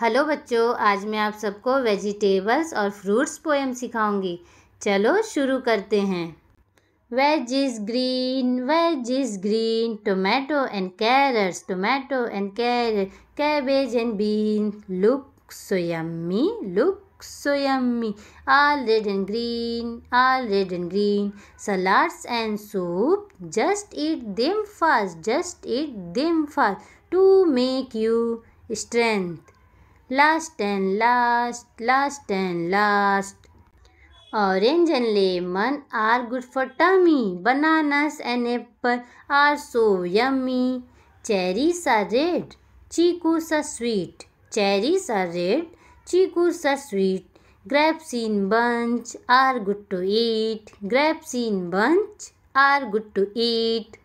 hello बच्चों आज मैं आप सबको वेजिटेबल्स और फ्रूट्स पोएम सिखाऊंगी चलो शुरू करते हैं veg is green veg is green tomato and carrots tomato and car cabbage and bean look so yummy look so yummy red and green all red and green salads and soup just eat them fast just eat them fast to make you strength last and last last and last orange and lemon are good for tummy bananas and apple are so yummy cherry so red chikoo so sweet cherry so red chikoo so sweet grapes in bunch are good to eat grapes in bunch are good to eat